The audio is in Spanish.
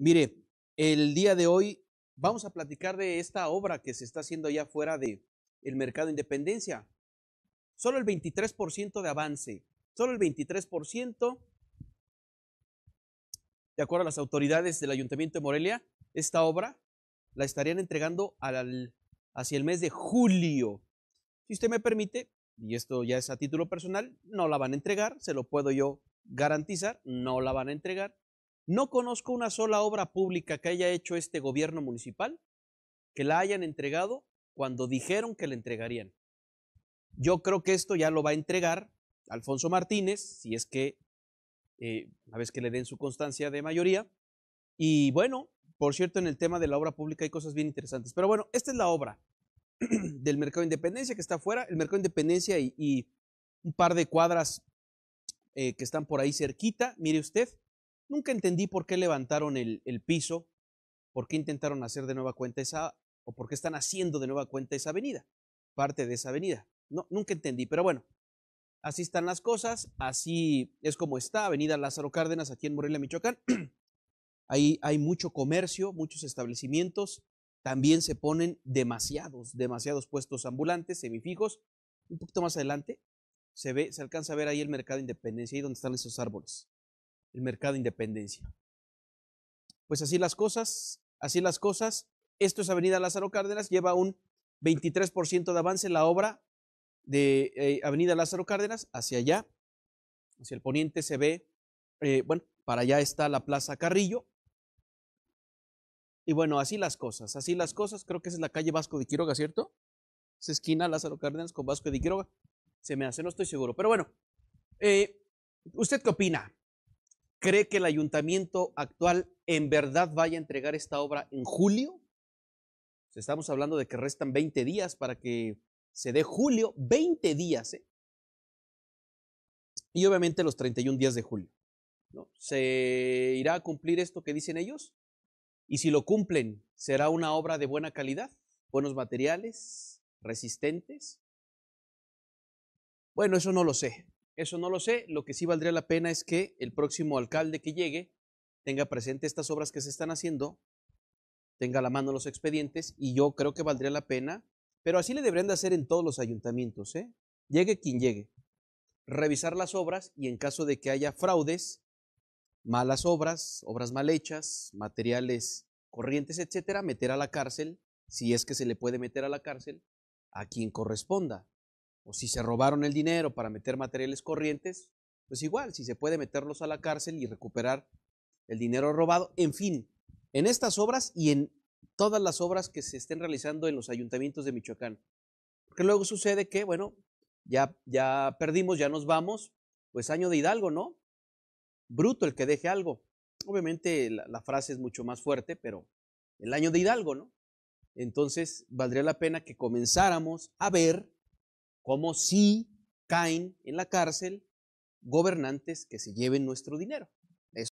Mire, el día de hoy vamos a platicar de esta obra que se está haciendo allá fuera de el mercado Independencia. Solo el 23% de avance, solo el 23%. De acuerdo a las autoridades del Ayuntamiento de Morelia, esta obra la estarían entregando al, hacia el mes de julio. Si usted me permite, y esto ya es a título personal, no la van a entregar, se lo puedo yo garantizar, no la van a entregar no conozco una sola obra pública que haya hecho este gobierno municipal que la hayan entregado cuando dijeron que la entregarían. Yo creo que esto ya lo va a entregar Alfonso Martínez, si es que, a eh, una vez que le den su constancia de mayoría. Y bueno, por cierto, en el tema de la obra pública hay cosas bien interesantes. Pero bueno, esta es la obra del Mercado de Independencia que está afuera, el Mercado de Independencia y, un par de cuadras eh, que están por ahí cerquita. Mire usted, Nunca entendí por qué levantaron el, piso, por qué intentaron hacer de nueva cuenta esa, o por qué están haciendo de nueva cuenta esa avenida, parte de esa avenida. No, nunca entendí, pero bueno, así están las cosas, así es como está Avenida Lázaro Cárdenas aquí en Morelia, Michoacán. Ahí hay mucho comercio, muchos establecimientos, también se ponen demasiados, demasiados puestos ambulantes, semifijos. Un poquito más adelante se ve, se alcanza a ver ahí el mercado de Independencia, ahí donde están esos árboles el mercado Independencia. Pues así las cosas, así las cosas. Esto es Avenida Lázaro Cárdenas, lleva un 23% de avance la obra de eh, Avenida Lázaro Cárdenas hacia allá, hacia el poniente se ve, eh, bueno, para allá está la Plaza Carrillo. Y bueno, así las cosas, así las cosas. Creo que esa es la calle Vasco de Quiroga, ¿cierto? Esa esquina Lázaro Cárdenas con Vasco de Quiroga. Se me hace, no estoy seguro. Pero bueno, eh, ¿usted qué opina? ¿Cree que el ayuntamiento actual en verdad vaya a entregar esta obra en julio? Estamos hablando de que restan 20 días para que se dé julio, 20 días, ¿eh? Y obviamente los 31 días de julio. ¿Se irá a cumplir esto que dicen ellos? Y si lo cumplen, ¿será una obra de buena calidad? ¿Buenos materiales? ¿Resistentes? Bueno, eso no lo sé. Eso no lo sé. Lo que sí valdría la pena es que el próximo alcalde que llegue tenga presente estas obras que se están haciendo, tenga a la mano los expedientes y yo creo que valdría la pena. Pero así le deberían de hacer en todos los ayuntamientos, ¿eh? Llegue quien llegue. Revisar las obras y en caso de que haya fraudes, malas obras, obras mal hechas, materiales corrientes, etcétera, meter a la cárcel, si es que se le puede meter a la cárcel, a quien corresponda o si se robaron el dinero para meter materiales corrientes, pues igual, si se puede meterlos a la cárcel y recuperar el dinero robado, en fin, en estas obras y en todas las obras que se estén realizando en los ayuntamientos de Michoacán. Porque luego sucede que, bueno, ya, ya perdimos, ya nos vamos, pues año de Hidalgo, ¿no? Bruto el que deje algo. Obviamente la, la frase es mucho más fuerte, pero el año de Hidalgo, ¿no? Entonces, valdría la pena que comenzáramos a ver como si caen en la cárcel gobernantes que se lleven nuestro dinero.